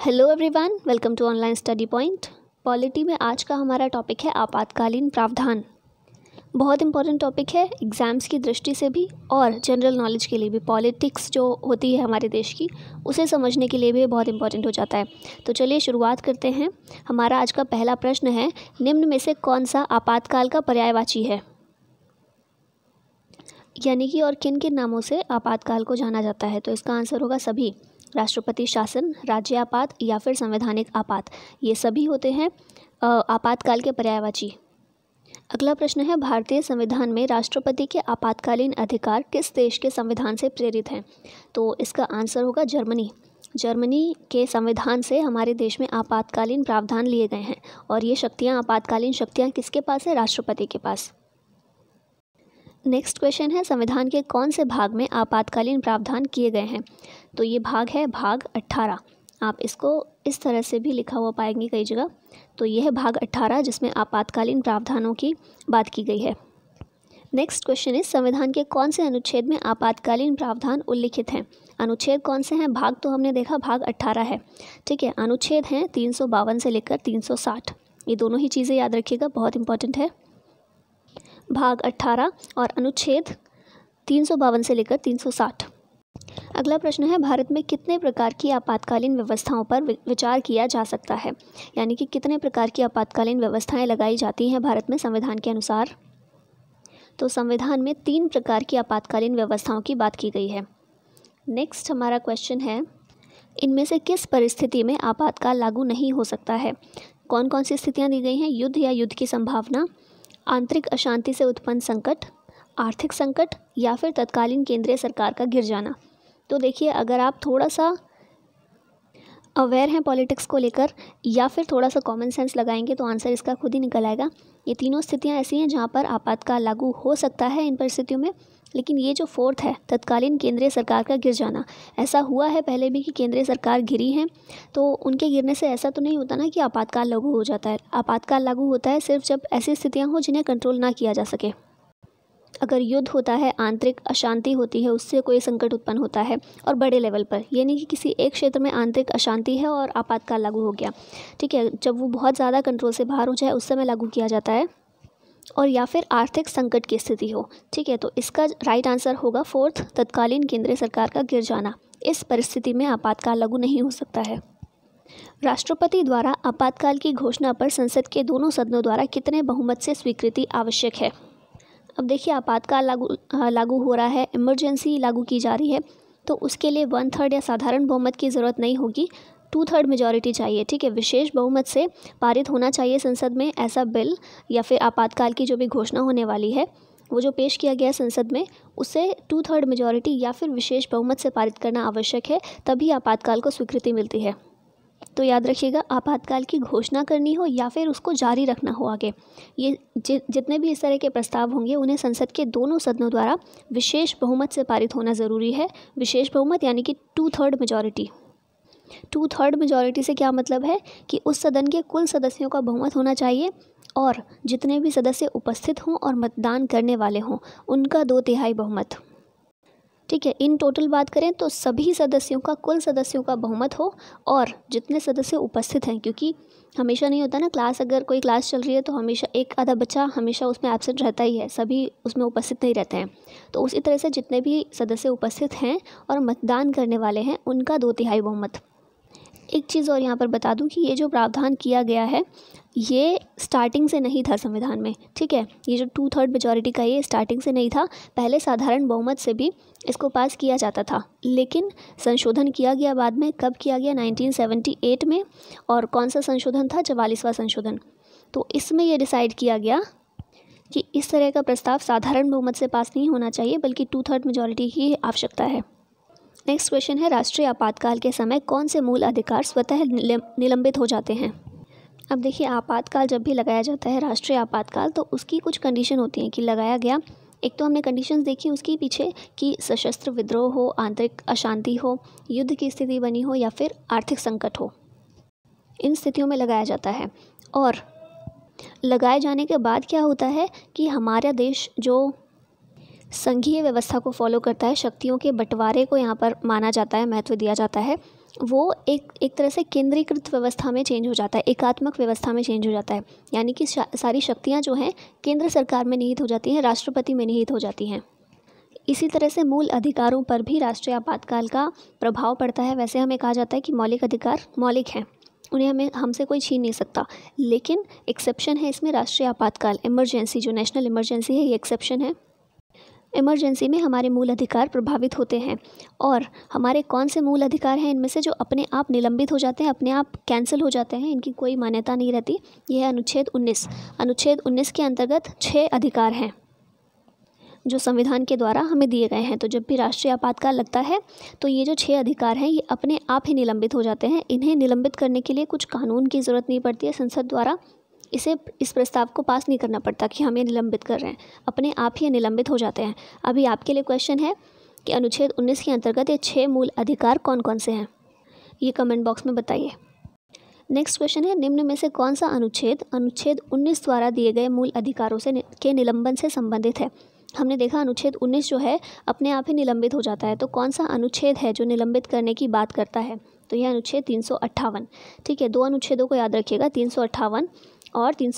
hello everyone welcome to online study point polity में आज का हमारा टॉपिक है आपातकालीन प्रावधान बहुत इंपॉर्टेंट टॉपिक है एग्ज़ाम्स की दृष्टि से भी और जनरल नॉलेज के लिए भी पॉलिटिक्स जो होती है हमारे देश की उसे समझने के लिए भी बहुत इंपॉर्टेंट हो जाता है तो चलिए शुरुआत करते हैं हमारा आज का पहला प्रश्न है निम्न में से कौन सा आपातकाल का पर्यायवाची है यानी कि और किन किन नामों से आपातकाल को जाना जाता है तो इसका आंसर होगा सभी राष्ट्रपति शासन राज्य आपात या फिर संवैधानिक आपात ये सभी होते हैं आपातकाल के पर्यायवाची अगला प्रश्न है भारतीय संविधान में राष्ट्रपति के आपातकालीन अधिकार किस देश के संविधान से प्रेरित हैं तो इसका आंसर होगा जर्मनी जर्मनी के संविधान से हमारे देश में आपातकालीन प्रावधान लिए गए हैं और ये शक्तियाँ आपातकालीन शक्तियाँ किसके पास है राष्ट्रपति के पास नेक्स्ट क्वेश्चन है संविधान के कौन से भाग में आपातकालीन प्रावधान किए गए हैं तो ये भाग है भाग अट्ठारह आप इसको इस तरह से भी लिखा हुआ पाएंगे कई जगह तो यह है भाग अट्ठारह जिसमें आपातकालीन प्रावधानों की बात की गई है नेक्स्ट क्वेश्चन इस संविधान के कौन से अनुच्छेद में आपातकालीन प्रावधान उल्लिखित हैं अनुच्छेद कौन से हैं भाग तो हमने देखा भाग अट्ठारह है ठीक है अनुच्छेद हैं तीन से लेकर तीन ये दोनों ही चीज़ें याद रखिएगा बहुत इंपॉर्टेंट है भाग 18 और अनुच्छेद तीन से लेकर 360 अगला प्रश्न है भारत में कितने प्रकार की आपातकालीन व्यवस्थाओं पर विचार किया जा सकता है यानी कि कितने प्रकार की आपातकालीन व्यवस्थाएं लगाई जाती हैं भारत में संविधान के अनुसार तो संविधान में तीन प्रकार की आपातकालीन व्यवस्थाओं की बात की गई है नेक्स्ट हमारा क्वेश्चन है इनमें से किस परिस्थिति में आपातकाल लागू नहीं हो सकता है कौन कौन सी स्थितियाँ दी गई हैं युद्ध या युद्ध की संभावना आंतरिक अशांति से उत्पन्न संकट आर्थिक संकट या फिर तत्कालीन केंद्रीय सरकार का गिर जाना तो देखिए अगर आप थोड़ा सा अवेयर हैं पॉलिटिक्स को लेकर या फिर थोड़ा सा कॉमन सेंस लगाएंगे तो आंसर इसका खुद ही निकल आएगा ये तीनों स्थितियाँ ऐसी हैं जहाँ पर आपातकाल लागू हो सकता है इन परिस्थितियों में लेकिन ये जो फोर्थ है तत्कालीन केंद्रीय सरकार का गिर जाना ऐसा हुआ है पहले भी कि केंद्रीय सरकार गिरी है तो उनके गिरने से ऐसा तो नहीं होता ना कि आपातकाल लागू हो जाता है आपातकाल लागू होता है सिर्फ जब ऐसी स्थितियाँ हों जिन्हें कंट्रोल ना किया जा सके अगर युद्ध होता है आंतरिक अशांति होती है उससे कोई संकट उत्पन्न होता है और बड़े लेवल पर यानी कि किसी एक क्षेत्र में आंतरिक अशांति है और आपातकाल लागू हो गया ठीक है जब वो बहुत ज़्यादा कंट्रोल से बाहर हो जाए उस समय लागू किया जाता है और या फिर आर्थिक संकट की स्थिति हो ठीक है तो इसका राइट आंसर होगा फोर्थ तत्कालीन केंद्र सरकार का गिर जाना इस परिस्थिति में आपातकाल लागू नहीं हो सकता है राष्ट्रपति द्वारा आपातकाल की घोषणा पर संसद के दोनों सदनों द्वारा कितने बहुमत से स्वीकृति आवश्यक है अब देखिए आपातकाल लागू लागू हो रहा है इमरजेंसी लागू की जा रही है तो उसके लिए वन थर्ड या साधारण बहुमत की ज़रूरत नहीं होगी टू थर्ड मेजोरिटी चाहिए ठीक है विशेष बहुमत से पारित होना चाहिए संसद में ऐसा बिल या फिर आपातकाल की जो भी घोषणा होने वाली है वो जो पेश किया गया है संसद में उसे टू थर्ड मेजोरिटी या फिर विशेष बहुमत से पारित करना आवश्यक है तभी आपातकाल को स्वीकृति मिलती है तो याद रखिएगा आपातकाल की घोषणा करनी हो या फिर उसको जारी रखना हो आगे ये जि, जितने भी इस तरह के प्रस्ताव होंगे उन्हें संसद के दोनों सदनों द्वारा विशेष बहुमत से पारित होना ज़रूरी है विशेष बहुमत यानी कि two third majority two third majority से क्या मतलब है कि उस सदन के कुल सदस्यों का बहुमत होना चाहिए और जितने भी सदस्य उपस्थित हों और मतदान करने वाले हों उनका दो तिहाई बहुमत ठीक है इन टोटल बात करें तो सभी सदस्यों का कुल सदस्यों का बहुमत हो और जितने सदस्य उपस्थित हैं क्योंकि हमेशा नहीं होता ना क्लास अगर कोई क्लास चल रही है तो हमेशा एक आधा बच्चा हमेशा उसमें एबसेंट रहता ही है सभी उसमें उपस्थित नहीं रहते हैं तो उसी तरह से जितने भी सदस्य उपस्थित हैं और मतदान करने वाले हैं उनका दो तिहाई बहुमत एक चीज़ और यहाँ पर बता दूँ कि ये जो प्रावधान किया गया है ये स्टार्टिंग से नहीं था संविधान में ठीक है ये जो टू थर्ड मेजोरिटी का ये स्टार्टिंग से नहीं था पहले साधारण बहुमत से भी इसको पास किया जाता था लेकिन संशोधन किया गया बाद में कब किया गया 1978 में और कौन सा संशोधन था चवालीसवा संशोधन तो इसमें यह डिसाइड किया गया कि इस तरह का प्रस्ताव साधारण बहुमत से पास नहीं होना चाहिए बल्कि टू थर्ड मेजोरिटी की आवश्यकता है नेक्स्ट क्वेश्चन है राष्ट्रीय आपातकाल के समय कौन से मूल अधिकार स्वतः निलंबित हो जाते हैं अब देखिए आपातकाल जब भी लगाया जाता है राष्ट्रीय आपातकाल तो उसकी कुछ कंडीशन होती हैं कि लगाया गया एक तो हमने कंडीशंस देखी उसके पीछे कि सशस्त्र विद्रोह हो आंतरिक अशांति हो युद्ध की स्थिति बनी हो या फिर आर्थिक संकट हो इन स्थितियों में लगाया जाता है और लगाए जाने के बाद क्या होता है कि हमारा देश जो संघीय व्यवस्था को फॉलो करता है शक्तियों के बंटवारे को यहाँ पर माना जाता है महत्व दिया जाता है वो एक एक तरह से केंद्रीकृत व्यवस्था में चेंज हो जाता है एकात्मक व्यवस्था में चेंज हो जाता है यानी कि सारी शक्तियाँ जो हैं केंद्र सरकार में निहित हो जाती हैं राष्ट्रपति में निहित हो जाती हैं इसी तरह से मूल अधिकारों पर भी राष्ट्रीय आपातकाल का प्रभाव पड़ता है वैसे हमें कहा जाता है कि मौलिक अधिकार मौलिक हैं उन्हें हमें हमसे कोई छीन नहीं सकता लेकिन एक्सेप्शन है इसमें राष्ट्रीय आपातकाल इमरजेंसी जो नेशनल इमरजेंसी है ये एक्सेप्शन है इमरजेंसी में हमारे मूल अधिकार प्रभावित होते हैं और हमारे कौन से मूल अधिकार हैं इनमें से जो अपने आप निलंबित हो जाते हैं अपने आप कैंसिल हो जाते हैं इनकी कोई मान्यता नहीं रहती यह है अनुच्छेद 19 अनुच्छेद 19 के अंतर्गत छः अधिकार हैं जो संविधान के द्वारा हमें दिए गए हैं तो जब भी राष्ट्रीय आपातकाल लगता है तो ये जो छः अधिकार हैं ये अपने आप ही निलंबित हो जाते हैं इन्हें निलंबित करने के लिए कुछ कानून की ज़रूरत नहीं पड़ती है संसद द्वारा इसे इस प्रस्ताव को पास नहीं करना पड़ता कि हम ये निलंबित कर रहे हैं अपने आप ही निलंबित हो जाते हैं अभी आपके लिए क्वेश्चन है कि अनुच्छेद 19 के अंतर्गत ये छः मूल अधिकार कौन कौन से हैं ये कमेंट बॉक्स में बताइए नेक्स्ट क्वेश्चन है निम्न में से कौन सा अनुच्छेद अनुच्छेद 19 द्वारा दिए गए मूल अधिकारों से के निलंबन से संबंधित है हमने देखा अनुच्छेद 19 जो है अपने आप ही निलंबित हो जाता है तो कौन सा अनुच्छेद है जो निलंबित करने की बात करता है तो यह अनुच्छेद तीन ठीक है दो अनुच्छेदों को याद रखिएगा तीन और तीन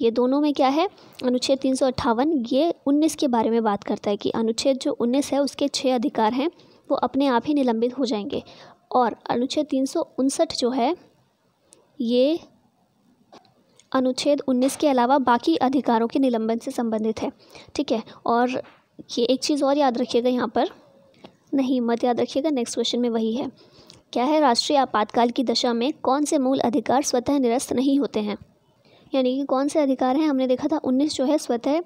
ये दोनों में क्या है अनुच्छेद तीन ये उन्नीस के बारे में बात करता है कि अनुच्छेद जो उन्नीस है उसके छः अधिकार हैं वो अपने आप ही निलंबित हो जाएंगे और अनुच्छेद तीन जो है ये अनुच्छेद 19 के अलावा बाकी अधिकारों के निलंबन से संबंधित है ठीक है और ये एक चीज़ और याद रखिएगा यहाँ पर नहीं मत याद रखिएगा नेक्स्ट क्वेश्चन में वही है क्या है राष्ट्रीय आपातकाल की दशा में कौन से मूल अधिकार स्वतः निरस्त नहीं होते हैं यानी कि कौन से अधिकार हैं हमने देखा था उन्नीस जो है स्वतः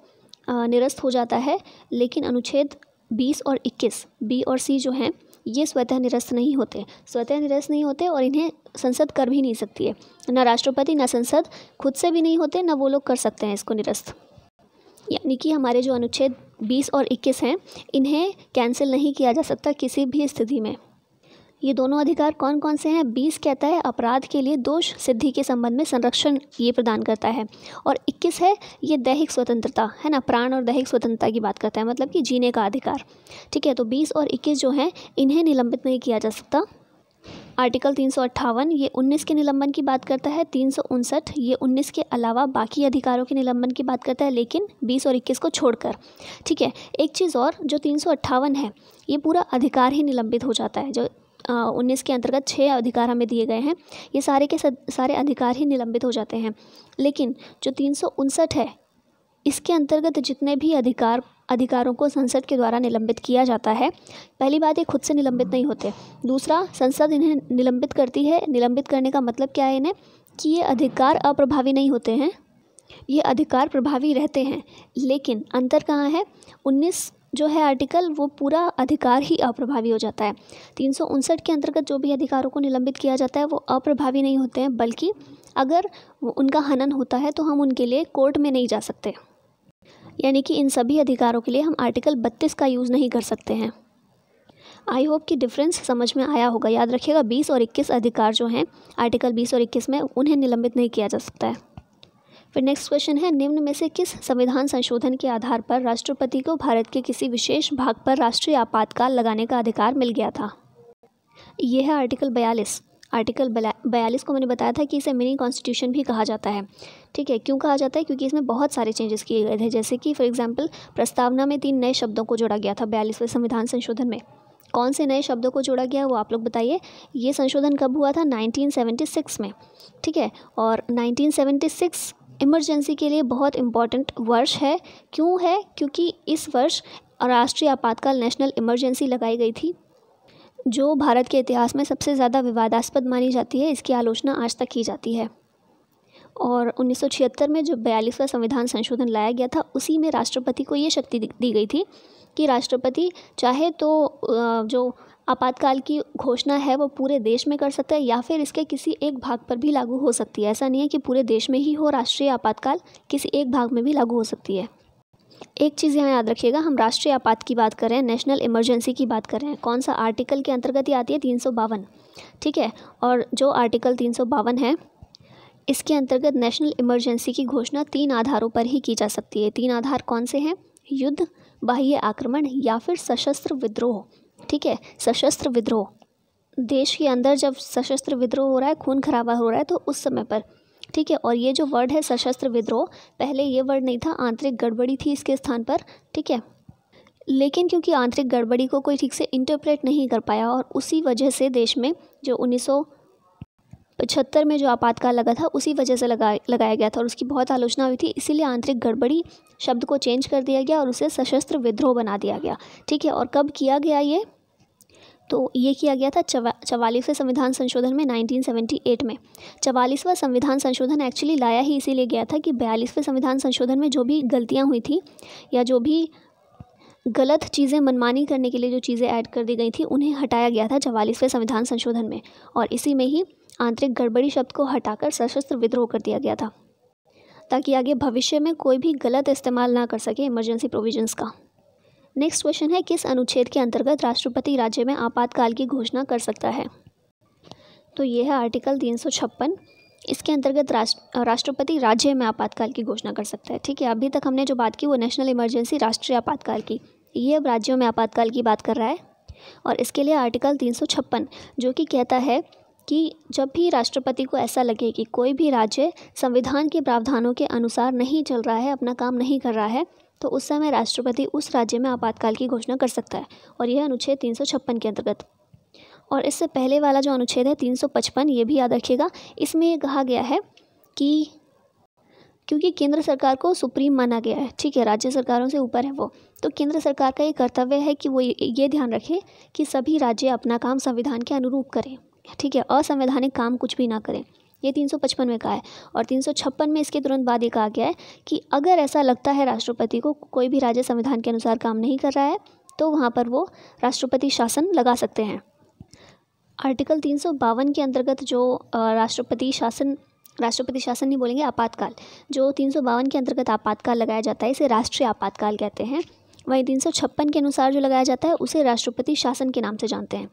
निरस्त हो जाता है लेकिन अनुच्छेद बीस और इक्कीस बी और सी जो हैं ये स्वतः निरस्त नहीं होते स्वतः निरस्त नहीं होते और इन्हें संसद कर भी नहीं सकती है ना राष्ट्रपति ना संसद खुद से भी नहीं होते ना वो लोग कर सकते हैं इसको निरस्त यानी कि हमारे जो अनुच्छेद बीस और इक्कीस हैं इन्हें कैंसिल नहीं किया जा सकता किसी भी स्थिति में ये दोनों अधिकार कौन कौन से हैं बीस कहता है अपराध के लिए दोष सिद्धि के संबंध में संरक्षण ये प्रदान करता है और इक्कीस है ये दैहिक स्वतंत्रता है ना प्राण और दैहिक स्वतंत्रता की बात करता है मतलब कि जीने का अधिकार ठीक है तो बीस और इक्कीस जो हैं इन्हें निलंबित नहीं किया जा सकता आर्टिकल तीन सौ अट्ठावन ये उन्नीस के निलंबन की बात करता है तीन सौ उनसठ ये उन्नीस के अलावा बाकी अधिकारों के निलंबन की बात करता है लेकिन बीस और इक्कीस को छोड़कर ठीक है एक चीज़ और जो तीन सौ अट्ठावन है ये पूरा अधिकार ही निलंबित हो जाता है जो उन्नीस के अंतर्गत छः अधिकार हमें दिए गए हैं ये सारे के सारे अधिकार ही निलंबित हो जाते हैं लेकिन जो तीन है इसके अंतर्गत जितने भी अधिकार अधिकारों को संसद के द्वारा निलंबित किया जाता है पहली बात ये खुद से निलंबित नहीं होते दूसरा संसद इन्हें निलंबित करती है निलंबित करने का मतलब क्या है इन्हें कि ये अधिकार अप्रभावी नहीं होते हैं ये अधिकार प्रभावी रहते हैं लेकिन अंतर कहाँ है उन्नीस जो है आर्टिकल वो पूरा अधिकार ही अप्रभावी हो जाता है तीन सौ उनसठ के अंतर्गत जो भी अधिकारों को निलंबित किया जाता है वो अप्रभावी नहीं होते हैं बल्कि अगर उनका हनन होता है तो हम उनके लिए कोर्ट में नहीं जा सकते यानी कि इन सभी अधिकारों के लिए हम आर्टिकल बत्तीस का यूज़ नहीं कर सकते हैं आई होप कि डिफरेंस समझ में आया होगा याद रखिएगा बीस और इक्कीस अधिकार जो हैं आर्टिकल बीस और इक्कीस में उन्हें निलंबित नहीं किया जा सकता है फिर नेक्स्ट क्वेश्चन है निम्न में से किस संविधान संशोधन के आधार पर राष्ट्रपति को भारत के किसी विशेष भाग पर राष्ट्रीय आपातकाल लगाने का अधिकार मिल गया था यह है आर्टिकल बयालीस आर्टिकल बयालीस को मैंने बताया था कि इसे मिनी कॉन्स्टिट्यूशन भी कहा जाता है ठीक है क्यों कहा जाता है क्योंकि इसमें बहुत सारे चेंजेस किए गए थे जैसे कि फॉर एग्जांपल प्रस्तावना में तीन नए शब्दों को जोड़ा गया था बयालीसवें संविधान संशोधन में कौन से नए शब्दों को जोड़ा गया वो आप लोग बताइए ये संशोधन कब हुआ था 1976 में ठीक है और 1976 इमरजेंसी के लिए बहुत इम्पॉर्टेंट वर्ष है क्यों है क्योंकि इस वर्ष राष्ट्रीय आपातकाल नेशनल इमरजेंसी लगाई गई थी जो भारत के इतिहास में सबसे ज़्यादा विवादास्पद मानी जाती है इसकी आलोचना आज तक की जाती है और 1976 में जो बयालीसवा संविधान संशोधन लाया गया था उसी में राष्ट्रपति को ये शक्ति दी गई थी कि राष्ट्रपति चाहे तो जो आपातकाल की घोषणा है वो पूरे देश में कर सकता है या फिर इसके किसी एक भाग पर भी लागू हो सकती है ऐसा नहीं है कि पूरे देश में ही हो राष्ट्रीय आपातकाल किसी एक भाग में भी लागू हो सकती है एक चीज़ यहाँ याद रखिएगा हम राष्ट्रीय आपात की बात कर रहे हैं नेशनल इमरजेंसी की बात कर रहे हैं कौन सा आर्टिकल के अंतर्गत ही आती है तीन ठीक है और जो आर्टिकल तीन है इसके अंतर्गत नेशनल इमरजेंसी की घोषणा तीन आधारों पर ही की जा सकती है तीन आधार कौन से हैं युद्ध बाह्य आक्रमण या फिर सशस्त्र विद्रोह ठीक है सशस्त्र विद्रोह देश के अंदर जब सशस्त्र विद्रोह हो रहा है खून खराबा हो रहा है तो उस समय पर ठीक है और ये जो वर्ड है सशस्त्र विद्रोह पहले ये वर्ड नहीं था आंतरिक गड़बड़ी थी इसके स्थान पर ठीक है लेकिन क्योंकि आंतरिक गड़बड़ी को कोई ठीक से इंटरप्रेट नहीं कर पाया और उसी वजह से देश में जो उन्नीस पचहत्तर में जो आपातकाल लगा था उसी वजह से लगा लगाया गया था और उसकी बहुत आलोचना हुई थी इसीलिए आंतरिक गड़बड़ी शब्द को चेंज कर दिया गया और उसे सशस्त्र विद्रोह बना दिया गया ठीक है और कब किया गया ये तो ये किया गया था चवालीसवें संविधान संशोधन में 1978 में चवालीसवा संविधान संशोधन एक्चुअली लाया ही इसीलिए गया था कि बयालीसवें संविधान संशोधन में जो भी गलतियाँ हुई थी या जो भी गलत चीज़ें मनमानी करने के लिए जो चीज़ें ऐड कर दी गई थी उन्हें हटाया गया था चवालीसवें संविधान संशोधन में और इसी में ही आंतरिक गड़बड़ी शब्द को हटाकर सशस्त्र विद्रोह कर दिया गया था ताकि आगे भविष्य में कोई भी गलत इस्तेमाल ना कर सके इमरजेंसी प्रोविजंस का नेक्स्ट क्वेश्चन है किस अनुच्छेद के अंतर्गत राष्ट्रपति राज्य में आपातकाल की घोषणा कर सकता है तो ये है आर्टिकल तीन सौ छप्पन इसके अंतर्गत राष्ट्र राष्ट्रपति राज्य में आपातकाल की घोषणा कर सकता है ठीक है अभी तक हमने जो बात की वो नेशनल इमरजेंसी राष्ट्रीय आपातकाल की ये अब राज्यों में आपातकाल की बात कर रहा है और इसके लिए आर्टिकल तीन सौ छप्पन जो कि कहता है कि जब भी राष्ट्रपति को ऐसा लगे कि कोई भी राज्य संविधान के प्रावधानों के अनुसार नहीं चल रहा है अपना काम नहीं कर रहा है तो उस समय राष्ट्रपति उस राज्य में आपातकाल की घोषणा कर सकता है और यह अनुच्छेद तीन के अंतर्गत और इससे पहले वाला जो अनुच्छेद है तीन सौ पचपन ये भी याद रखिएगा इसमें यह कहा गया है कि क्योंकि केंद्र सरकार को सुप्रीम माना गया है ठीक है राज्य सरकारों से ऊपर है वो तो केंद्र सरकार का ये कर्तव्य है कि वो ये ध्यान रखे कि सभी राज्य अपना काम संविधान के अनुरूप करें ठीक है असंवैधानिक काम कुछ भी ना करें ये 355 में कहा है और 356 में इसके तुरंत बाद ये कहा गया है कि अगर ऐसा लगता है राष्ट्रपति को कोई भी राज्य संविधान के अनुसार काम नहीं कर रहा है तो वहाँ पर वो राष्ट्रपति शासन लगा सकते हैं आर्टिकल तीन के अंतर्गत जो राष्ट्रपति शासन राष्ट्रपति शासन नहीं बोलेंगे आपातकाल जो तीन के अंतर्गत आपातकाल लगाया जाता है इसे राष्ट्रीय आपातकाल कहते हैं वहीं तीन के अनुसार जो लगाया जाता है उसे राष्ट्रपति शासन के नाम से जानते हैं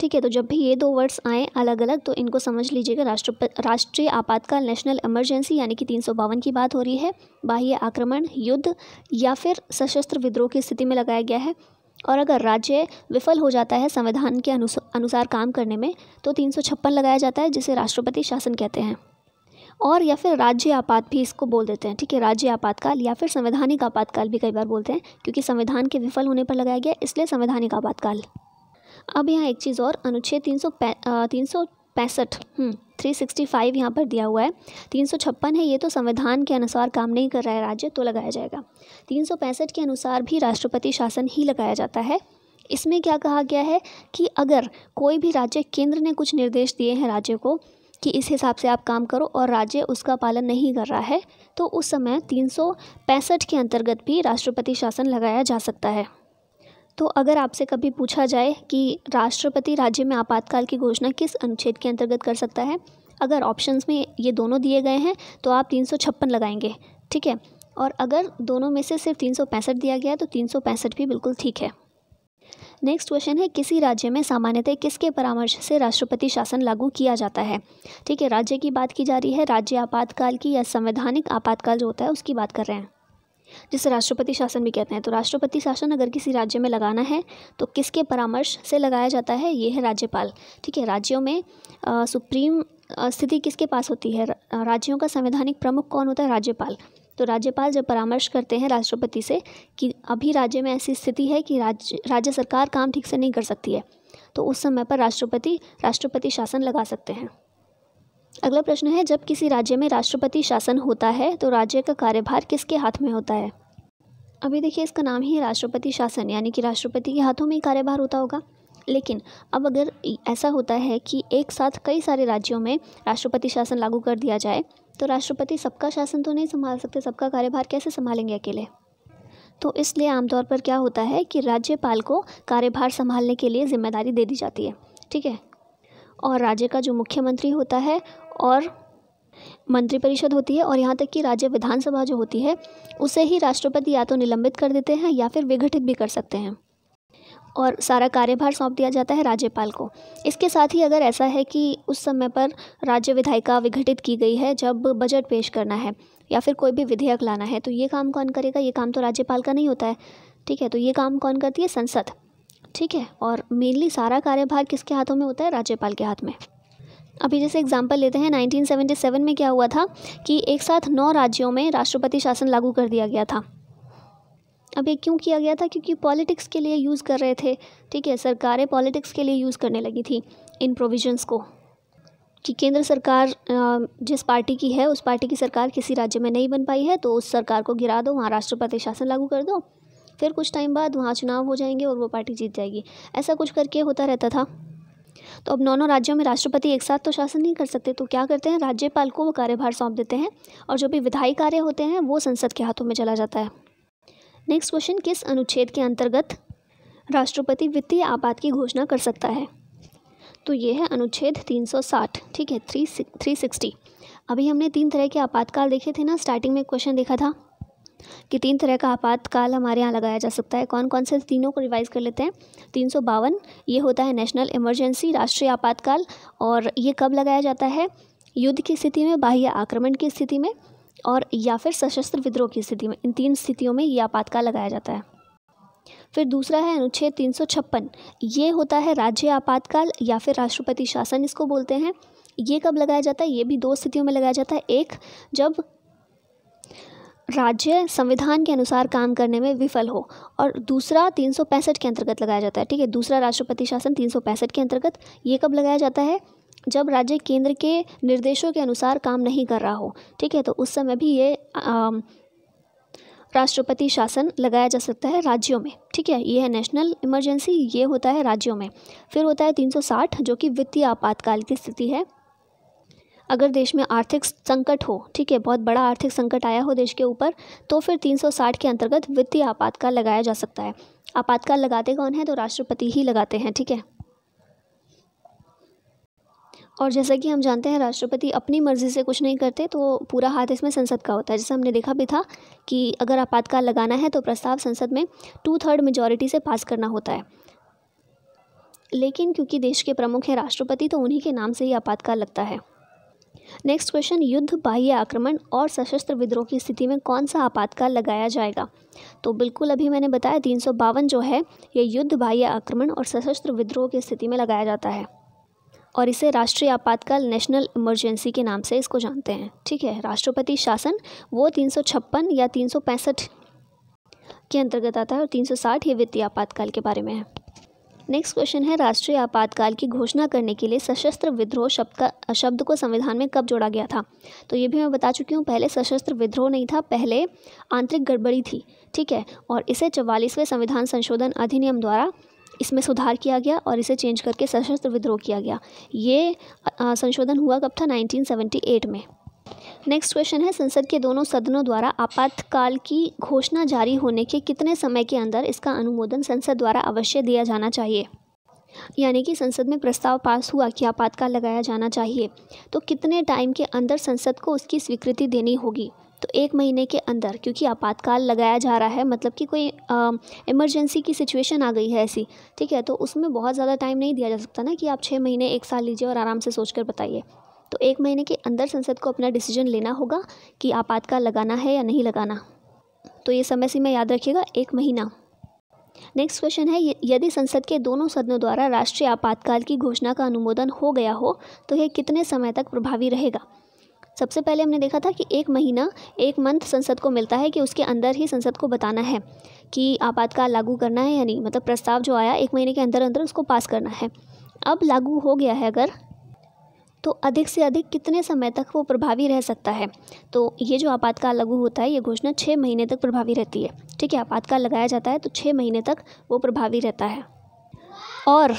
ठीक है तो जब भी ये दो वर्ड्स आएँ अलग अलग तो इनको समझ लीजिएगा राष्ट्र राष्ट्रीय आपातकाल नेशनल इमरजेंसी यानी कि तीन सौ बावन की बात हो रही है बाह्य आक्रमण युद्ध या फिर सशस्त्र विद्रोह की स्थिति में लगाया गया है और अगर राज्य विफल हो जाता है संविधान के अनुसार काम करने में तो तीन लगाया जाता है जिसे राष्ट्रपति शासन कहते हैं और या फिर राज्य आपात भी इसको बोल देते हैं ठीक है राज्य आपातकाल या फिर संवैधानिक आपातकाल भी कई बार बोलते हैं क्योंकि संविधान के विफल होने पर लगाया गया इसलिए संवैधानिक आपातकाल अब यहाँ एक चीज़ और अनुच्छेद तीन सौ तीन सौ पैंसठ थ्री सिक्सटी फाइव यहाँ पर दिया हुआ है तीन सौ छप्पन है ये तो संविधान के अनुसार काम नहीं कर रहा है राज्य तो लगाया जाएगा तीन सौ पैंसठ के अनुसार भी राष्ट्रपति शासन ही लगाया जाता है इसमें क्या कहा गया है कि अगर कोई भी राज्य केंद्र ने कुछ निर्देश दिए हैं राज्य को कि इस हिसाब से आप काम करो और राज्य उसका पालन नहीं कर रहा है तो उस समय तीन के अंतर्गत भी राष्ट्रपति शासन लगाया जा सकता है तो अगर आपसे कभी पूछा जाए कि राष्ट्रपति राज्य में आपातकाल की घोषणा किस अनुच्छेद के अंतर्गत कर सकता है अगर ऑप्शंस में ये दोनों दिए गए हैं तो आप तीन सौ छप्पन लगाएंगे ठीक है और अगर दोनों में से सिर्फ तीन सौ पैंसठ दिया गया है तो तीन सौ पैंसठ भी बिल्कुल ठीक है नेक्स्ट क्वेश्चन है किसी राज्य में सामान्यतः किसके परामर्श से राष्ट्रपति शासन लागू किया जाता है ठीक है राज्य की बात की जा रही है राज्य आपातकाल की या संवैधानिक आपातकाल जो होता है उसकी बात कर रहे हैं जिसे राष्ट्रपति शासन भी कहते हैं तो राष्ट्रपति शासन अगर किसी राज्य में लगाना है तो किसके परामर्श से लगाया जाता है ये है राज्यपाल ठीक है राज्यों में आ, सुप्रीम स्थिति किसके पास होती है राज्यों का संवैधानिक प्रमुख कौन होता है राज्यपाल तो राज्यपाल जब परामर्श करते हैं राष्ट्रपति से कि अभी राज्य में ऐसी स्थिति है कि राज्य राज्य सरकार काम ठीक से नहीं कर सकती है तो उस समय पर राष्ट्रपति राष्ट्रपति शासन लगा सकते हैं अगला प्रश्न है जब किसी राज्य में राष्ट्रपति शासन होता है तो राज्य का कार्यभार किसके हाथ में होता है अभी देखिए इसका नाम ही राष्ट्रपति शासन यानी कि राष्ट्रपति के हाथों में ही कार्यभार होता होगा लेकिन अब अगर ऐसा होता है कि एक साथ कई सारे राज्यों में राष्ट्रपति शासन लागू कर दिया जाए तो राष्ट्रपति सबका शासन तो नहीं संभाल सकते सबका कार्यभार कैसे संभालेंगे अकेले तो इसलिए आमतौर पर क्या होता है कि राज्यपाल को कार्यभार संभालने के लिए जिम्मेदारी दे दी जाती है ठीक है और राज्य का जो मुख्यमंत्री होता है और मंत्रिपरिषद होती है और यहाँ तक कि राज्य विधानसभा जो होती है उसे ही राष्ट्रपति या तो निलंबित कर देते हैं या फिर विघटित भी कर सकते हैं और सारा कार्यभार सौंप दिया जाता है राज्यपाल को इसके साथ ही अगर ऐसा है कि उस समय पर राज्य विधायिका विघटित की गई है जब बजट पेश करना है या फिर कोई भी विधेयक लाना है तो ये काम कौन करेगा ये काम तो राज्यपाल का नहीं होता है ठीक है तो ये काम कौन करती है संसद ठीक है और मेनली सारा कार्यभार किसके हाथों में होता है राज्यपाल के हाथ में अभी जैसे एग्जांपल लेते हैं 1977 में क्या हुआ था कि एक साथ नौ राज्यों में राष्ट्रपति शासन लागू कर दिया गया था अब ये क्यों किया गया था क्योंकि पॉलिटिक्स के लिए यूज़ कर रहे थे ठीक है सरकारें पॉलिटिक्स के लिए यूज़ करने लगी थी इन प्रोविजंस को कि केंद्र सरकार जिस पार्टी की है उस पार्टी की सरकार किसी राज्य में नहीं बन पाई है तो उस सरकार को गिरा दो वहाँ राष्ट्रपति शासन लागू कर दो फिर कुछ टाइम बाद वहाँ चुनाव हो जाएंगे और वो पार्टी जीत जाएगी ऐसा कुछ करके होता रहता था तो अब नौनों राज्यों में राष्ट्रपति एक साथ तो शासन नहीं कर सकते तो क्या करते हैं राज्यपाल को वो कार्यभार सौंप देते हैं और जो भी विधायी कार्य होते हैं वो संसद के हाथों में चला जाता है नेक्स्ट क्वेश्चन किस अनुच्छेद के अंतर्गत राष्ट्रपति वित्तीय आपात की घोषणा कर सकता है तो ये है अनुच्छेद 360 ठीक है थ्री थ्री सिक्सटी अभी हमने तीन तरह के आपातकाल देखे थे ना स्टार्टिंग में क्वेश्चन देखा था कि तीन तरह का आपातकाल हमारे यहाँ लगाया जा सकता है कौन कौन से तीनों को रिवाइज़ कर लेते हैं तीन सौ बावन ये होता है नेशनल इमरजेंसी राष्ट्रीय आपातकाल और ये कब लगाया जाता है युद्ध की स्थिति में बाह्य आक्रमण की स्थिति में और या फिर सशस्त्र विद्रोह की स्थिति में इन तीन स्थितियों में ये आपातकाल लगाया जाता है फिर दूसरा है अनुच्छेद तीन सौ छप्पन ये होता है राज्य आपातकाल या फिर राष्ट्रपति शासन इसको बोलते हैं ये कब लगाया जाता है ये भी दो स्थितियों में लगाया जाता है एक जब राज्य संविधान के अनुसार काम करने में विफल हो और दूसरा तीन सौ पैंसठ के अंतर्गत लगाया जाता है ठीक है दूसरा राष्ट्रपति शासन तीन सौ पैंसठ के अंतर्गत ये कब लगाया जाता है जब राज्य केंद्र के निर्देशों के अनुसार काम नहीं कर रहा हो ठीक है तो उस समय भी ये राष्ट्रपति शासन लगाया जा सकता है राज्यों में ठीक है ये है नेशनल इमरजेंसी ये होता है राज्यों में फिर होता है साठ जो कि वित्तीय आपातकाल की स्थिति है अगर देश में आर्थिक संकट हो ठीक है बहुत बड़ा आर्थिक संकट आया हो देश के ऊपर तो फिर 360 के अंतर्गत वित्तीय आपातकाल लगाया जा सकता है आपातकाल लगाते कौन है तो राष्ट्रपति ही लगाते हैं ठीक है और जैसा कि हम जानते हैं राष्ट्रपति अपनी मर्ज़ी से कुछ नहीं करते तो पूरा हाथ इसमें संसद का होता है जैसे हमने देखा भी था कि अगर आपातकाल लगाना है तो प्रस्ताव संसद में टू थर्ड मेजोरिटी से पास करना होता है लेकिन क्योंकि देश के प्रमुख हैं राष्ट्रपति तो उन्हीं के नाम से ही आपातकाल लगता है नेक्स्ट क्वेश्चन युद्ध बाह्य आक्रमण और सशस्त्र विद्रोह की स्थिति में कौन सा आपातकाल लगाया जाएगा तो बिल्कुल अभी मैंने बताया तीन जो है ये युद्ध बाह्य आक्रमण और सशस्त्र विद्रोह की स्थिति में लगाया जाता है और इसे राष्ट्रीय आपातकाल नेशनल इमरजेंसी के नाम से इसको जानते हैं ठीक है राष्ट्रपति शासन वो तीन या तीन के अंतर्गत आता है और साठ ये वित्तीय आपातकाल के बारे में है नेक्स्ट क्वेश्चन है राष्ट्रीय आपातकाल की घोषणा करने के लिए सशस्त्र विद्रोह शब्द का शब्द को संविधान में कब जोड़ा गया था तो ये भी मैं बता चुकी हूँ पहले सशस्त्र विद्रोह नहीं था पहले आंतरिक गड़बड़ी थी ठीक है और इसे चवालीसवें संविधान संशोधन अधिनियम द्वारा इसमें सुधार किया गया और इसे चेंज करके सशस्त्र विद्रोह किया गया ये संशोधन हुआ कब था नाइनटीन में नेक्स्ट क्वेश्चन है संसद के दोनों सदनों द्वारा आपातकाल की घोषणा जारी होने के कितने समय के अंदर इसका अनुमोदन संसद द्वारा अवश्य दिया जाना चाहिए यानी कि संसद में प्रस्ताव पास हुआ कि आपातकाल लगाया जाना चाहिए तो कितने टाइम के अंदर संसद को उसकी स्वीकृति देनी होगी तो एक महीने के अंदर क्योंकि आपातकाल लगाया जा रहा है मतलब कि कोई इमरजेंसी की सिचुएशन आ गई है ऐसी ठीक है तो उसमें बहुत ज़्यादा टाइम नहीं दिया जा सकता ना कि आप छः महीने एक साल लीजिए और आराम से सोच कर बताइए तो एक महीने के अंदर संसद को अपना डिसीजन लेना होगा कि आपातकाल लगाना है या नहीं लगाना तो ये समय सीमा याद रखिएगा एक महीना नेक्स्ट क्वेश्चन है यदि संसद के दोनों सदनों द्वारा राष्ट्रीय आपातकाल की घोषणा का अनुमोदन हो गया हो तो यह कितने समय तक प्रभावी रहेगा सबसे पहले हमने देखा था कि एक महीना एक मंथ संसद को मिलता है कि उसके अंदर ही संसद को बताना है कि आपातकाल लागू करना है या नहीं मतलब प्रस्ताव जो आया एक महीने के अंदर अंदर उसको पास करना है अब लागू हो गया है अगर तो अधिक से अधिक कितने समय तक वो प्रभावी रह सकता है तो ये जो आपातकाल लागू होता है ये घोषणा छः महीने तक प्रभावी रहती है ठीक है आपातकाल लगाया जाता है तो छः महीने तक वो प्रभावी रहता है और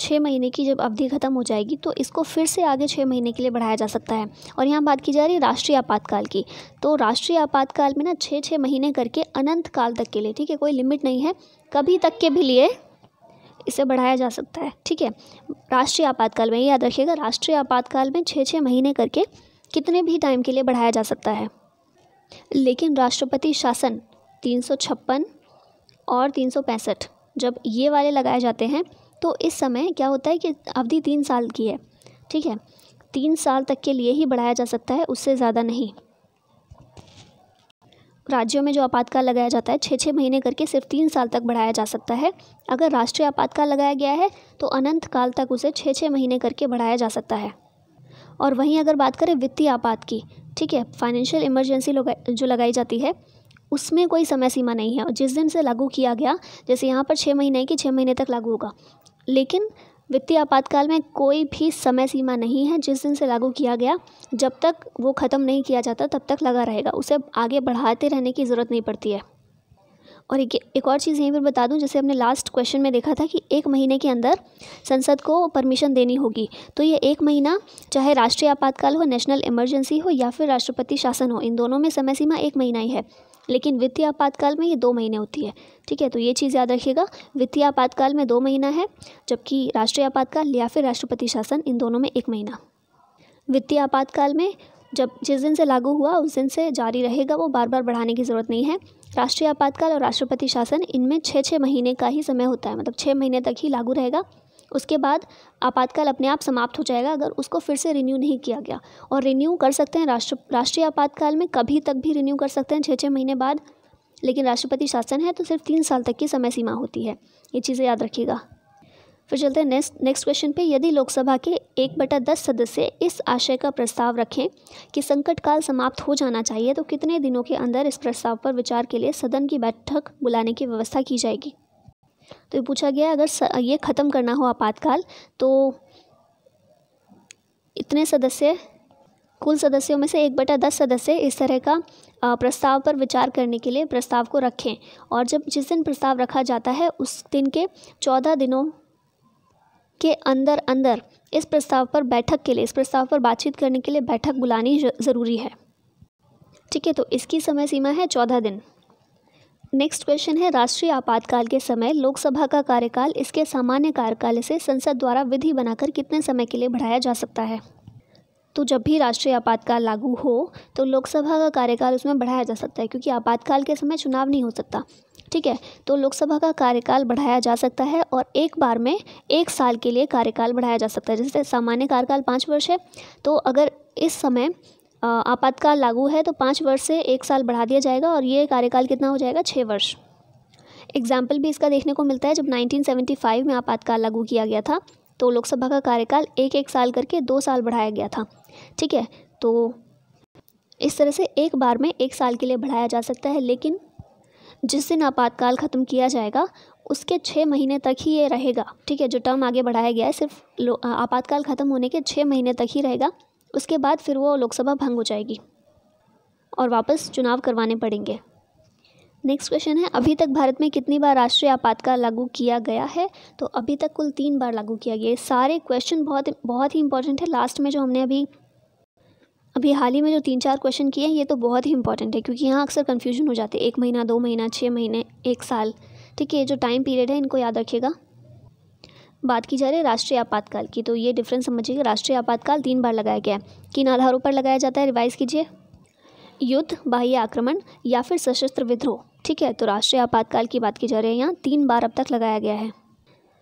छः महीने की जब अवधि ख़त्म हो जाएगी तो इसको फिर से आगे छः महीने के लिए बढ़ाया जा सकता है और यहाँ बात की जा रही है राष्ट्रीय आपातकाल की तो राष्ट्रीय आपातकाल में ना छः छः महीने करके अनंत काल तक के लिए ठीक है कोई लिमिट नहीं है कभी तक के भी लिए इसे बढ़ाया जा सकता है ठीक है राष्ट्रीय आपातकाल में याद रखिएगा राष्ट्रीय आपातकाल में छः छः महीने करके कितने भी टाइम के लिए बढ़ाया जा सकता है लेकिन राष्ट्रपति शासन तीन सौ छप्पन और तीन सौ पैंसठ जब ये वाले लगाए जाते हैं तो इस समय क्या होता है कि अवधि तीन साल की है ठीक है तीन साल तक के लिए ही बढ़ाया जा सकता है उससे ज़्यादा नहीं राज्यों में जो आपातकाल लगाया जाता है छः छः महीने करके सिर्फ तीन साल तक बढ़ाया जा सकता है अगर राष्ट्रीय आपातकाल लगाया गया है तो अनंत काल तक उसे छः छः महीने करके बढ़ाया जा सकता है और वहीं अगर बात करें वित्तीय आपात की ठीक है फाइनेंशियल इमरजेंसी जो लगाई जाती है उसमें कोई समय सीमा नहीं है और जिस दिन से लागू किया गया जैसे यहाँ पर छः महीने की छः महीने तक लागू होगा लेकिन वित्तीय आपातकाल में कोई भी समय सीमा नहीं है जिस दिन से लागू किया गया जब तक वो ख़त्म नहीं किया जाता तब तक लगा रहेगा उसे आगे बढ़ाते रहने की ज़रूरत नहीं पड़ती है और एक एक और चीज़ यहीं पर बता दूं जैसे हमने लास्ट क्वेश्चन में देखा था कि एक महीने के अंदर संसद को परमिशन देनी होगी तो ये एक महीना चाहे राष्ट्रीय आपातकाल हो नेशनल इमरजेंसी हो या फिर राष्ट्रपति शासन हो इन दोनों में समय सीमा एक महीना ही है लेकिन वित्तीय आपातकाल में ये दो महीने होती है ठीक है तो ये चीज़ याद रखिएगा वित्तीय आपातकाल में दो महीना है जबकि राष्ट्रीय आपातकाल या फिर राष्ट्रपति शासन इन दोनों में एक महीना वित्तीय आपातकाल में जब जिस दिन से लागू हुआ उस दिन से जारी रहेगा वो बार बार बढ़ाने की ज़रूरत नहीं है राष्ट्रीय आपातकाल और राष्ट्रपति शासन इनमें छः छः महीने का ही समय होता है मतलब छः महीने तक ही लागू रहेगा उसके बाद आपातकाल अपने आप समाप्त हो जाएगा अगर उसको फिर से रिन्यू नहीं किया गया और रिन्यू कर सकते हैं राष्ट्र राष्ट्रीय आपातकाल में कभी तक भी रिन्यू कर सकते हैं छः छः महीने बाद लेकिन राष्ट्रपति शासन है तो सिर्फ तीन साल तक की समय सीमा होती है ये चीज़ें याद रखिएगा फिर चलते हैं नेक्स्ट नेक्स्ट क्वेश्चन पे यदि लोकसभा के एक बटा दस सदस्य इस आशय का प्रस्ताव रखें कि संकट काल समाप्त हो जाना चाहिए तो कितने दिनों के अंदर इस प्रस्ताव पर विचार के लिए सदन की बैठक बुलाने की व्यवस्था की जाएगी तो ये पूछा गया अगर स, ये ख़त्म करना हो आपातकाल तो इतने सदस्य कुल सदस्यों में से एक बटा दस सदस्य इस तरह का प्रस्ताव पर विचार करने के लिए प्रस्ताव को रखें और जब जिस दिन प्रस्ताव रखा जाता है उस दिन के चौदह दिनों के अंदर अंदर इस प्रस्ताव पर बैठक के लिए इस प्रस्ताव पर बातचीत करने के लिए बैठक बुलानी ज़रूरी है ठीक है तो इसकी समय सीमा है चौदह दिन नेक्स्ट क्वेश्चन है राष्ट्रीय आपातकाल के समय लोकसभा का कार्यकाल इसके सामान्य कार्यकाल से संसद द्वारा विधि बनाकर कितने समय के लिए बढ़ाया जा सकता है तो जब भी राष्ट्रीय आपातकाल लागू हो तो लोकसभा का कार्यकाल उसमें बढ़ाया जा सकता है क्योंकि आपातकाल के समय चुनाव नहीं हो सकता ठीक है तो लोकसभा का कार्यकाल बढ़ाया जा सकता है और एक बार में एक साल के लिए कार्यकाल बढ़ाया जा सकता है जैसे सामान्य कार्यकाल पाँच वर्ष है तो अगर इस समय आपातकाल लागू है तो पाँच वर्ष से एक साल बढ़ा दिया जाएगा और ये कार्यकाल कितना हो जाएगा छः वर्ष एग्जाम्पल भी इसका देखने को मिलता है जब 1975 में आपातकाल लागू किया गया था तो लोकसभा का कार्यकाल एक एक साल करके दो साल बढ़ाया गया था ठीक है तो इस तरह से एक बार में एक साल के लिए बढ़ाया जा सकता है लेकिन जिस दिन आपातकाल ख़त्म किया जाएगा उसके छः महीने तक ही ये रहेगा ठीक है जो टर्म आगे बढ़ाया गया है सिर्फ आपातकाल ख़त्म होने के छः महीने तक ही रहेगा उसके बाद फिर वो लोकसभा भंग हो जाएगी और वापस चुनाव करवाने पड़ेंगे नेक्स्ट क्वेश्चन है अभी तक भारत में कितनी बार राष्ट्रीय आपातकाल लागू किया गया है तो अभी तक कुल तीन बार लागू किया गया है सारे क्वेश्चन बहुत बहुत ही इंपॉर्टेंट है लास्ट में जो हमने अभी अभी हाल ही में जो तीन चार क्वेश्चन किए हैं ये तो बहुत ही इंपॉर्टेंट है क्योंकि यहाँ अक्सर कन्फ्यूजन हो जाते हैं एक महीना दो महीना छः महीने एक साल ठीक है जो टाइम पीरियड है इनको याद रखिएगा बात की जा रही है राष्ट्रीय आपातकाल की तो ये डिफरेंस समझिए राष्ट्रीय आपातकाल तीन बार लगाया गया है किन आधारों पर लगाया जाता है रिवाइज़ कीजिए युद्ध बाह्य आक्रमण या फिर सशस्त्र विद्रोह ठीक है तो राष्ट्रीय आपातकाल की बात की जा रही है यहाँ तीन बार अब तक लगाया गया है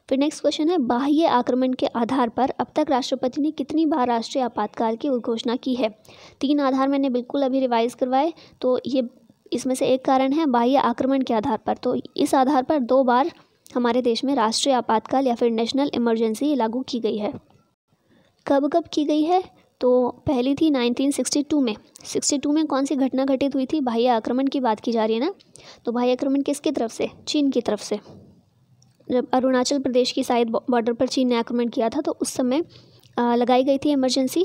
फिर नेक्स्ट क्वेश्चन है बाह्य आक्रमण के आधार पर अब तक राष्ट्रपति ने कितनी बार राष्ट्रीय आपातकाल की घोषणा की है तीन आधार मैंने बिल्कुल अभी रिवाइज़ करवाए तो ये इसमें से एक कारण है बाह्य आक्रमण के आधार पर तो इस आधार पर दो बार हमारे देश में राष्ट्रीय आपातकाल या फिर नेशनल इमरजेंसी लागू की गई है कब कब की गई है तो पहली थी 1962 में 62 में कौन सी घटना घटित हुई थी बाह्य आक्रमण की बात की जा रही है ना तो बाह्य आक्रमण किसकी तरफ से चीन की तरफ से जब अरुणाचल प्रदेश की साइड बॉर्डर पर चीन ने आक्रमण किया था तो उस समय लगाई गई थी इमरजेंसी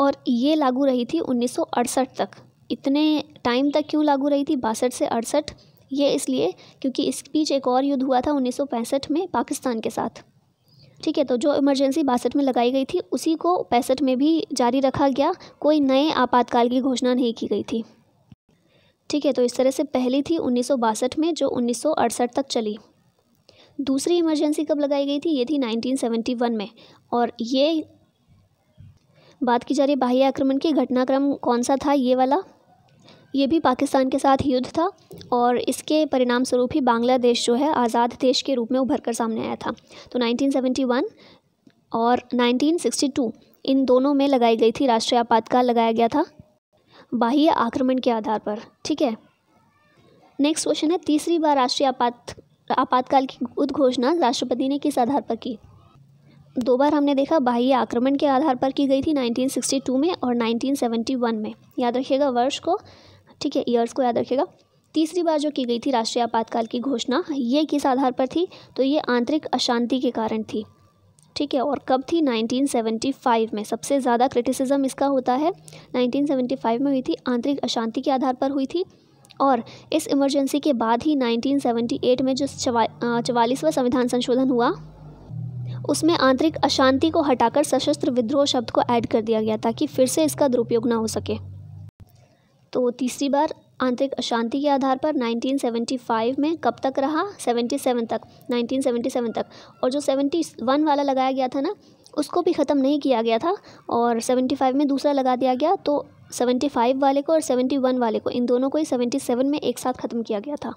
और ये लागू रही थी 1968 तक इतने टाइम तक क्यों लागू रही थी बासठ से अड़सठ ये इसलिए क्योंकि इस बीच एक और युद्ध हुआ था उन्नीस में पाकिस्तान के साथ ठीक है तो जो इमरजेंसी बासठ में लगाई गई थी उसी को पैंसठ में भी जारी रखा गया कोई नए आपातकाल की घोषणा नहीं की गई थी ठीक है तो इस तरह से पहली थी उन्नीस में जो उन्नीस तक चली दूसरी इमरजेंसी कब लगाई गई थी ये थी 1971 में और ये बात की जा रही बाह्य आक्रमण की घटनाक्रम कौन सा था ये वाला ये भी पाकिस्तान के साथ युद्ध था और इसके परिणाम स्वरूप ही बांग्लादेश जो है आज़ाद देश के रूप में उभर कर सामने आया था तो 1971 और 1962 इन दोनों में लगाई गई थी राष्ट्रीय आपातकाल लगाया गया था बाह्य आक्रमण के आधार पर ठीक है नेक्स्ट क्वेश्चन है तीसरी बार राष्ट्रीय आपात आपातकाल की उद्घोषणा राष्ट्रपति ने किस आधार पर की दो बार हमने देखा बाह्य आक्रमण के आधार पर की गई थी 1962 में और 1971 में याद रखिएगा वर्ष को ठीक है ईयर्स को याद रखिएगा तीसरी बार जो की गई थी राष्ट्रीय आपातकाल की घोषणा ये किस आधार पर थी तो ये आंतरिक अशांति के कारण थी ठीक है और कब थी 1975 में सबसे ज़्यादा क्रिटिसिज्म इसका होता है 1975 में हुई थी आंतरिक अशांति के आधार पर हुई थी और इस इमरजेंसी के बाद ही 1978 में जो चवालीसवा संविधान संशोधन हुआ उसमें आंतरिक अशांति को हटाकर सशस्त्र विद्रोह शब्द को ऐड कर दिया गया ताकि फिर से इसका दुरुपयोग ना हो सके तो तीसरी बार आंतरिक अशांति के आधार पर 1975 में कब तक रहा 77 तक 1977 तक और जो 71 वाला लगाया गया था ना उसको भी ख़त्म नहीं किया गया था और 75 में दूसरा लगा दिया गया तो 75 वाले को और 71 वाले को इन दोनों को ही 77 में एक साथ ख़त्म किया गया था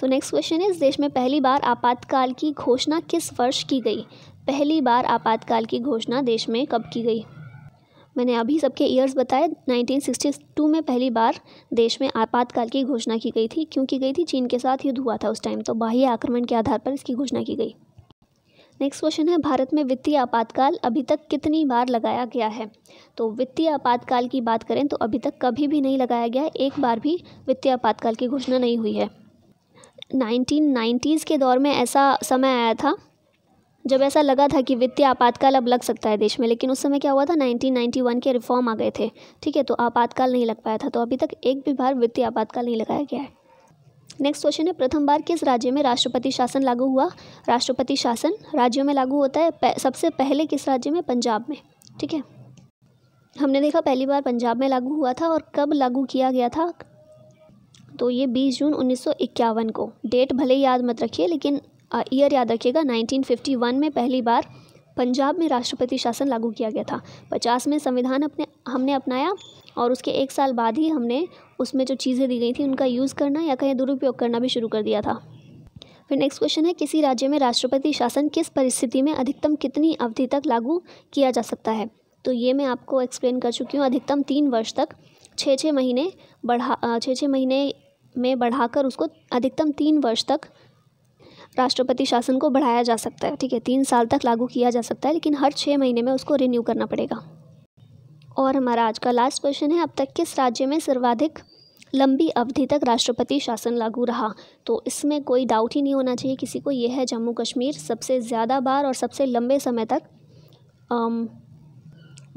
तो नेक्स्ट क्वेश्चन इस देश में पहली बार आपातकाल की घोषणा किस वर्ष की गई पहली बार आपातकाल की घोषणा देश में कब की गई मैंने अभी सबके ईयर्स बताए 1962 में पहली बार देश में आपातकाल की घोषणा की गई थी क्यों की गई थी चीन के साथ युद्ध हुआ था उस टाइम तो बाह्य आक्रमण के आधार पर इसकी घोषणा की गई नेक्स्ट क्वेश्चन है भारत में वित्तीय आपातकाल अभी तक कितनी बार लगाया गया है तो वित्तीय आपातकाल की बात करें तो अभी तक कभी भी नहीं लगाया गया एक बार भी वित्तीय आपातकाल की घोषणा नहीं हुई है नाइनटीन नाइन्टीज़ के दौर में ऐसा समय आया था जब ऐसा लगा था कि वित्तीय आपातकाल अब लग सकता है देश में लेकिन उस समय क्या हुआ था 1991 के रिफॉर्म आ गए थे ठीक है तो आपातकाल नहीं लग पाया था तो अभी तक एक भी बार वित्तीय आपातकाल नहीं लगाया गया है नेक्स्ट क्वेश्चन है प्रथम बार किस राज्य में राष्ट्रपति शासन लागू हुआ राष्ट्रपति शासन राज्यों में लागू होता है सबसे पहले किस राज्य में पंजाब में ठीक है हमने देखा पहली बार पंजाब में लागू हुआ था और कब लागू किया गया था तो ये 20 जून 1951 को डेट भले याद मत रखिए लेकिन ईयर याद रखिएगा 1951 में पहली बार पंजाब में राष्ट्रपति शासन लागू किया गया था पचास में संविधान अपने हमने अपनाया और उसके एक साल बाद ही हमने उसमें जो चीज़ें दी गई थी उनका यूज़ करना या कहीं दुरुपयोग करना भी शुरू कर दिया था फिर नेक्स्ट क्वेश्चन है किसी राज्य में राष्ट्रपति शासन किस परिस्थिति में अधिकतम कितनी अवधि तक लागू किया जा सकता है तो ये मैं आपको एक्सप्लेन कर चुकी हूँ अधिकतम तीन वर्ष तक छः छः महीने बढ़ा छः छः महीने में बढ़ाकर उसको अधिकतम तीन वर्ष तक राष्ट्रपति शासन को बढ़ाया जा सकता है ठीक है तीन साल तक लागू किया जा सकता है लेकिन हर छः महीने में उसको रिन्यू करना पड़ेगा और हमारा आज का लास्ट क्वेश्चन है अब तक किस राज्य में सर्वाधिक लंबी अवधि तक राष्ट्रपति शासन लागू रहा तो इसमें कोई डाउट ही नहीं होना चाहिए किसी को यह है जम्मू कश्मीर सबसे ज़्यादा बार और सबसे लंबे समय तक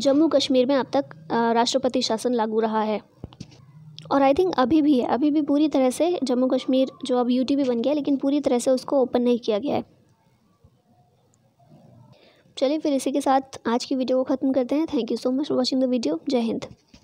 जम्मू कश्मीर में अब तक राष्ट्रपति शासन लागू रहा है और आई थिंक अभी भी है अभी भी पूरी तरह से जम्मू कश्मीर जो अब यू बन गया लेकिन पूरी तरह से उसको ओपन नहीं किया गया है चलिए फिर इसी के साथ आज की वीडियो को ख़त्म करते हैं thank you so much for watching the video जय हिंद